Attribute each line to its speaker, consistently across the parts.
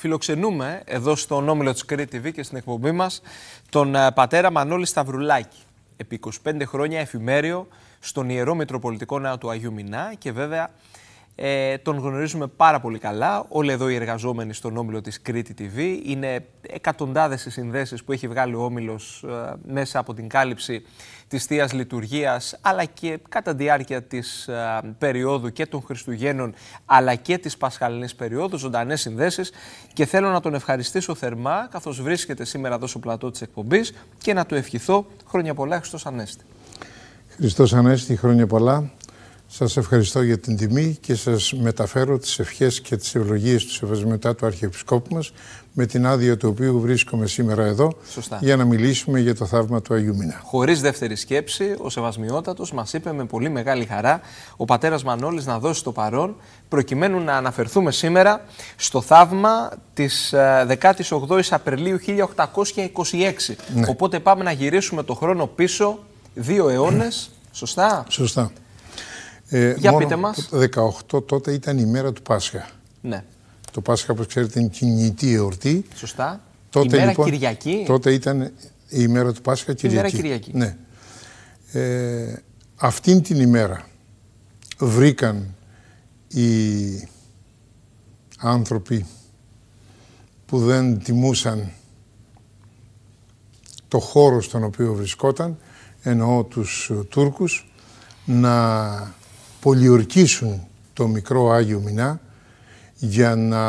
Speaker 1: φιλοξενούμε εδώ στο Όμιλο της Κρήτη TV και στην εκπομπή μας τον ε, πατέρα Μανώλη Σταυρουλάκη. Επί 25 χρόνια εφημέριο στον Ιερό Μητροπολιτικό Ναό του Αγίου Μινά και βέβαια ε, τον γνωρίζουμε πάρα πολύ καλά. Όλοι εδώ οι εργαζόμενοι στον όμιλο της Κρήτη TV. Είναι εκατοντάδες οι συνδέσεις που έχει βγάλει ο όμιλος ε, μέσα από την κάλυψη της θείας Λειτουργίας, αλλά και κατά διάρκεια της ε, περίοδου και των Χριστουγέννων, αλλά και της Πασχαλινής περίοδου, ζωντανές συνδέσεις. Και θέλω να τον ευχαριστήσω θερμά, καθώς βρίσκεται σήμερα εδώ στο πλατό της εκπομπής και να του ευχηθώ χρόνια πολλά Χριστός Ανέστη.
Speaker 2: Χριστός Ανέστη, χρόνια πολλά. Σας ευχαριστώ για την τιμή και σας μεταφέρω τις ευχές και τις ευλογίες του Σεβασμιωτά του Αρχιεπισκόπου μας με την άδεια του οποίου βρίσκομαι σήμερα εδώ Σωστά. για να μιλήσουμε για το θαύμα του
Speaker 1: Αγίου Μινά. Χωρίς δεύτερη σκέψη, ο Σεβασμιότατος μας είπε με πολύ μεγάλη χαρά ο πατέρας Μανώλης να δώσει το παρόν προκειμένου να αναφερθούμε σήμερα στο θαύμα της 18ης ε, Απριλίου 1826. Ναι. Οπότε πάμε να γυρίσουμε το χρόνο πίσω δύο αιώνες, σωστά.
Speaker 2: Σωστά. Ε, Για πείτε μας. Το 18 τότε ήταν η μέρα του Πάσχα. Ναι. Το Πάσχα, όπως ξέρετε, είναι κινητή εορτή. Σωστά. Τότε, η μέρα λοιπόν, Κυριακή. Τότε ήταν η μέρα του Πάσχα Κυριακή. Η μέρα Κυριακή. Ναι. Ε, αυτήν την ημέρα βρήκαν οι άνθρωποι που δεν τιμούσαν το χώρο στον οποίο βρισκόταν, εννοώ τους Τούρκους, να πολιορκήσουν το μικρό Άγιο Μινά για να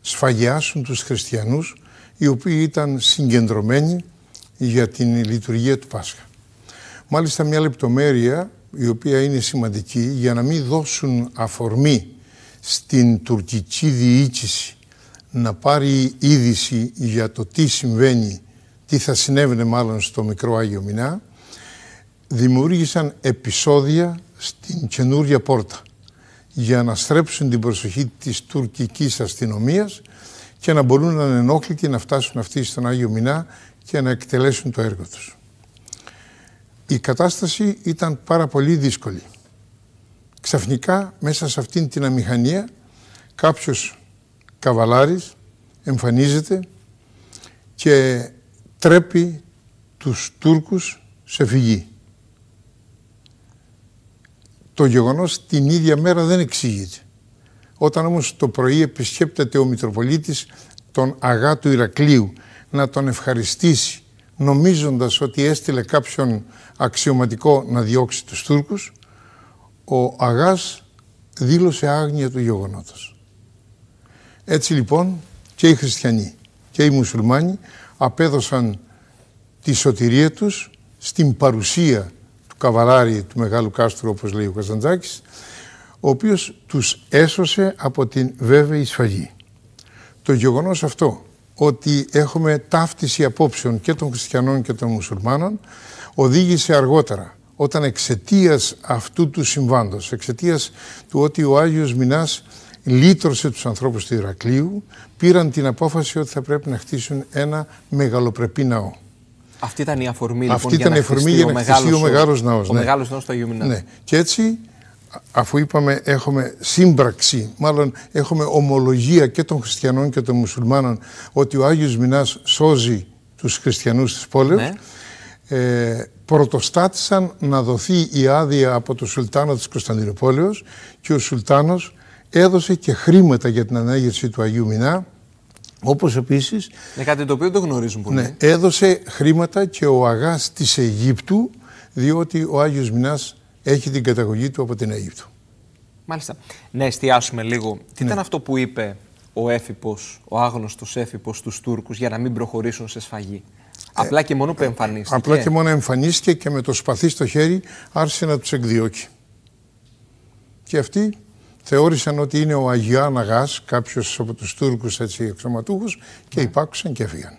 Speaker 2: σφαγιάσουν τους χριστιανούς οι οποίοι ήταν συγκεντρωμένοι για την λειτουργία του Πάσχα. Μάλιστα μια λεπτομέρεια η οποία είναι σημαντική για να μην δώσουν αφορμή στην τουρκική διοίκηση να πάρει είδηση για το τι συμβαίνει, τι θα συνέβαινε μάλλον στο μικρό Άγιο Μινά, δημιούργησαν επεισόδια στην καινούργια πόρτα για να στρέψουν την προσοχή της τουρκικής αστυνομίας και να μπορούν να ενόχλητοι να φτάσουν αυτοί στον Άγιο Μινά και να εκτελέσουν το έργο τους. Η κατάσταση ήταν πάρα πολύ δύσκολη. Ξαφνικά μέσα σε αυτήν την αμηχανία κάποιος καβαλάρης εμφανίζεται και τρέπει τους Τούρκους σε φυγή. Το γεγονός την ίδια μέρα δεν εξήγεται. Όταν όμως το πρωί επισκέπτεται ο Μητροπολίτης τον του Ηρακλείου να τον ευχαριστήσει νομίζοντας ότι έστειλε κάποιον αξιωματικό να διώξει τους Τούρκους, ο Αγάς δήλωσε άγνοια του γεγονότος. Έτσι λοιπόν και οι χριστιανοί και οι μουσουλμάνοι απέδωσαν τη σωτηρία τους στην παρουσία καβαλάρι του Μεγάλου Κάστρου, όπως λέει ο Καζαντζάκης, ο οποίος τους έσωσε από την βέβαιη σφαγή. Το γεγονός αυτό ότι έχουμε ταύτιση απόψεων και των χριστιανών και των μουσουλμάνων οδήγησε αργότερα όταν εξαιτίας αυτού του συμβάντος, εξαιτίας του ότι ο Άγιος Μινάς λύτρωσε τους ανθρώπους του Ηρακλείου, πήραν την απόφαση ότι θα πρέπει να χτίσουν ένα μεγαλοπρεπή ναό.
Speaker 1: Αυτή ήταν η αφορμή, λοιπόν, Αυτή ήταν για η για να χτιστεί ο μεγάλος ναός. Ο ναι. μεγάλος ναός του Αγίου Μινά. Ναι.
Speaker 2: Και έτσι, αφού είπαμε, έχουμε σύμπραξη, μάλλον έχουμε ομολογία και των χριστιανών και των μουσουλμάνων ότι ο Άγιος Μινά σώζει τους χριστιανούς της πόλεως. Ναι. Ε, πρωτοστάτησαν να δοθεί η άδεια από τον Σουλτάνο της Κωνσταντινούπολης και ο Σουλτάνος έδωσε και χρήματα για την ανάγερση του Αγίου Μινά Όπως επίσης.
Speaker 1: Είναι κάτι το οποίο το γνωρίζουν πολύ. Ναι,
Speaker 2: έδωσε χρήματα και ο αγάς της Αιγύπτου, διότι ο Άγιος Μινάς έχει την καταγωγή του από την Αίγυπτο.
Speaker 1: Μάλιστα. Ναι, εστιάσουμε λίγο. Τι ναι. ήταν αυτό που είπε ο έφυπο, ο άγνωστος έφυπο στους Τούρκους για να μην προχωρήσουν σε σφαγή. Ε, απλά και μόνο που εμφανίστηκε. Απλά και
Speaker 2: μόνο εμφανίστηκε και με το σπαθί στο χέρι άρχισε να τους εκδιώκει. Και αυτοί θεώρησαν ότι είναι ο Γά, κάποιος από τους Τούρκους εξωματούχου, και ναι. υπάκουσαν και έφυγαν.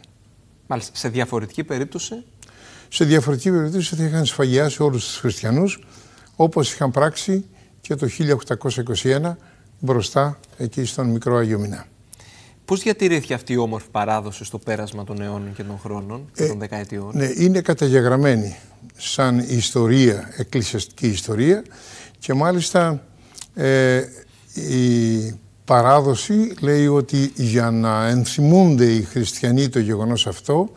Speaker 1: Μάλιστα. Σε διαφορετική περίπτωση.
Speaker 2: Σε διαφορετική περίπτωση θα είχαν σφαγιάσει όλους τους χριστιανούς, όπως είχαν πράξει και το 1821 μπροστά εκεί στον μικρό Άγιο Μινά.
Speaker 1: Πώς διατηρήθηκε αυτή η όμορφη παράδοση στο πέρασμα των αιώνων και των χρόνων και ε, των δεκαετιών. Ναι, είναι
Speaker 2: καταγεγραμμένη σαν ιστορία, εκκλησιαστική ιστορία και μάλιστα ε, η παράδοση λέει ότι για να ενθυμούνται οι χριστιανοί το γεγονός αυτό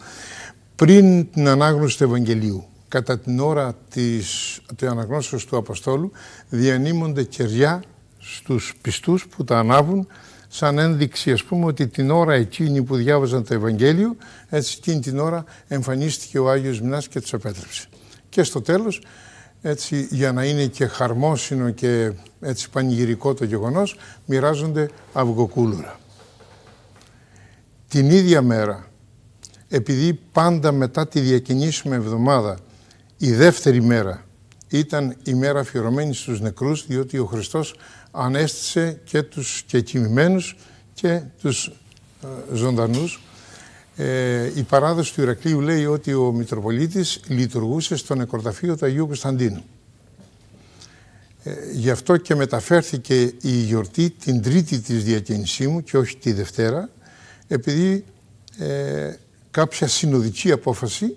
Speaker 2: πριν την ανάγνωση του Ευαγγελίου. Κατά την ώρα της, της αναγνώσεως του Αποστόλου διανύμονται κεριά στους πιστούς που τα ανάβουν σαν ένδειξη ας πούμε ότι την ώρα εκείνη που διάβαζαν το Ευαγγέλιο έτσι εκείνη την ώρα εμφανίστηκε ο Άγιος Μινάς και τους επέτρεψε. Και στο τέλος έτσι για να είναι και χαρμόσυνο και έτσι πανηγυρικό το γεγονός, μοιράζονται αυγοκούλουρα. Την ίδια μέρα, επειδή πάντα μετά τη διακινήσουμε εβδομάδα, η δεύτερη μέρα ήταν η μέρα αφιερωμένη στους νεκρούς, διότι ο Χριστός ανέστησε και τους και και τους ε, ζωντανούς ε, η παράδοση του Ηρακλείου λέει ότι ο Μητροπολίτης λειτουργούσε στο νεκροταφείο του Αγίου Κωνσταντίνου. Ε, γι' αυτό και μεταφέρθηκε η γιορτή την τρίτη της διακίνησή μου και όχι τη Δευτέρα, επειδή ε, κάποια συνοδική απόφαση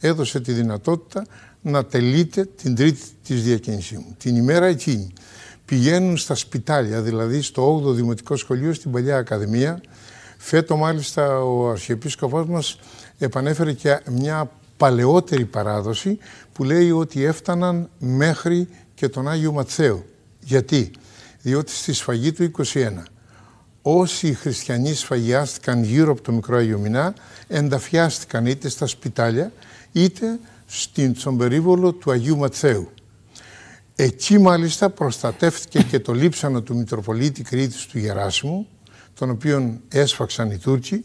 Speaker 2: έδωσε τη δυνατότητα να τελείται την τρίτη της διακίνησή μου, την ημέρα εκείνη. Πηγαίνουν στα σπιτάλια, δηλαδή στο 8ο Δημοτικό Σχολείο, στην Παλιά Ακαδημία, Φέτο μάλιστα ο Αρχιεπίσκοπος μας επανέφερε και μια παλαιότερη παράδοση που λέει ότι έφταναν μέχρι και τον Άγιο Ματθαίο. Γιατί, διότι στη σφαγή του 21 όσοι χριστιανοί σφαγιάστηκαν γύρω από το Μικρό Άγιο Μηνά ενταφιάστηκαν είτε στα σπιτάλια είτε στην, στον περίβολο του Αγίου Ματθαίου. Εκεί μάλιστα προστατεύτηκε και το λείψανο του Μητροπολίτη Κρήτης του Γεράσιμου τον οποίο έσφαξαν οι Τούρκοι,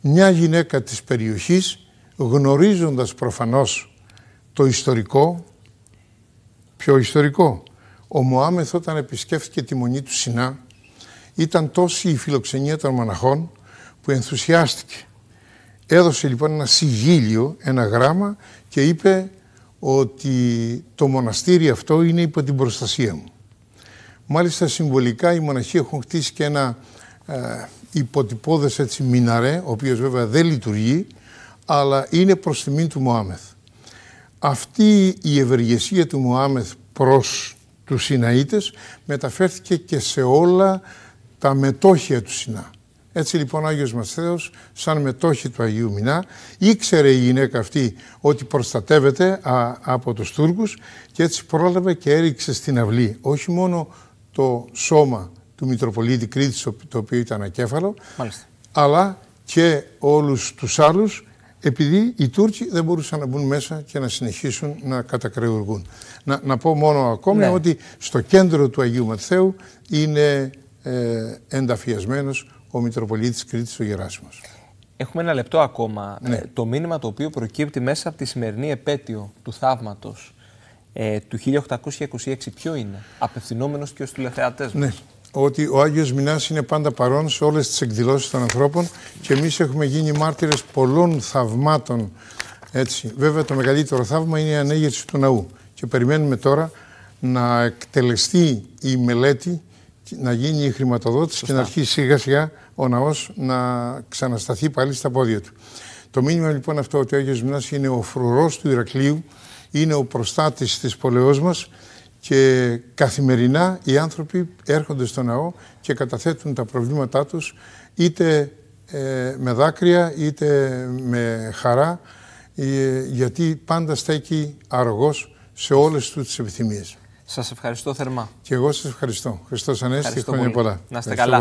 Speaker 2: μια γυναίκα της περιοχής, γνωρίζοντας προφανώς το ιστορικό, πιο ιστορικό. Ο Μωάμεθ όταν επισκέφθηκε τη μονή του Σινά, ήταν τόση η φιλοξενία των μοναχών που ενθουσιάστηκε. Έδωσε λοιπόν ένα σιγήλιο, ένα γράμμα και είπε ότι το μοναστήρι αυτό είναι υπό την προστασία μου. Μάλιστα συμβολικά οι μοναχοί έχουν χτίσει και ένα ε, υποτυπώδες έτσι μιναρέ, ο οποίος βέβαια δεν λειτουργεί, αλλά είναι προς τιμήν του Μωάμεθ. Αυτή η ευεργεσία του Μωάμεθ προς τους Σιναίτες μεταφέρθηκε και σε όλα τα μετόχια του Σινά. Έτσι λοιπόν ο Άγιος Μαθαίος, σαν μετόχη του Αγίου Μινά, ήξερε η γυναίκα αυτή ότι προστατεύεται από τους Τούρκους και έτσι πρόλαβε και έριξε στην αυλή όχι μόνο το σώμα του Μητροπολίτη Κρήτης το οποίο ήταν ακέφαλο, Μάλιστα. αλλά και όλους τους άλλους, επειδή οι Τούρκοι δεν μπορούσαν να μπουν μέσα και να συνεχίσουν να κατακρεουργούν. Να, να πω μόνο ακόμα ναι. ότι στο κέντρο του Αγίου Ματθαίου είναι ε, ο Μητροπολίτης Κρήτης
Speaker 1: ο Γεράσιμος. Έχουμε ένα λεπτό ακόμα. Ναι. Ε, το μήνυμα το οποίο προκύπτει μέσα από τη σημερινή επέτειο του θαύματος ε, του 1826 ποιο είναι, απευθυνόμενος και ως τηλεθεατές μας.
Speaker 2: Ναι ότι ο Άγιος Μινάς είναι πάντα παρόν σε όλες τις εκδηλώσεις των ανθρώπων και εμείς έχουμε γίνει μάρτυρες πολλών θαυμάτων. Έτσι. Βέβαια το μεγαλύτερο θαύμα είναι η ανέγερση του ναού και περιμένουμε τώρα να εκτελεστεί η μελέτη, να γίνει η χρηματοδότηση και να αρχίσει σιγά σιγά ο ναός να ξανασταθεί πάλι στα πόδια του. Το μήνυμα λοιπόν αυτό ότι ο Άγιος Μινάς είναι ο φρουρός του Ηρακλείου, είναι ο προστάτης της πολεός μας και καθημερινά οι άνθρωποι έρχονται στο ναό και καταθέτουν τα προβλήματά τους είτε ε, με δάκρυα είτε με χαρά ε, γιατί πάντα στέκει αργός σε όλες τους τις επιθυμίες. Σας ευχαριστώ θερμά. Και εγώ σας ευχαριστώ. Χριστός Ανέστη χρόνια πολλά. Να είστε καλά.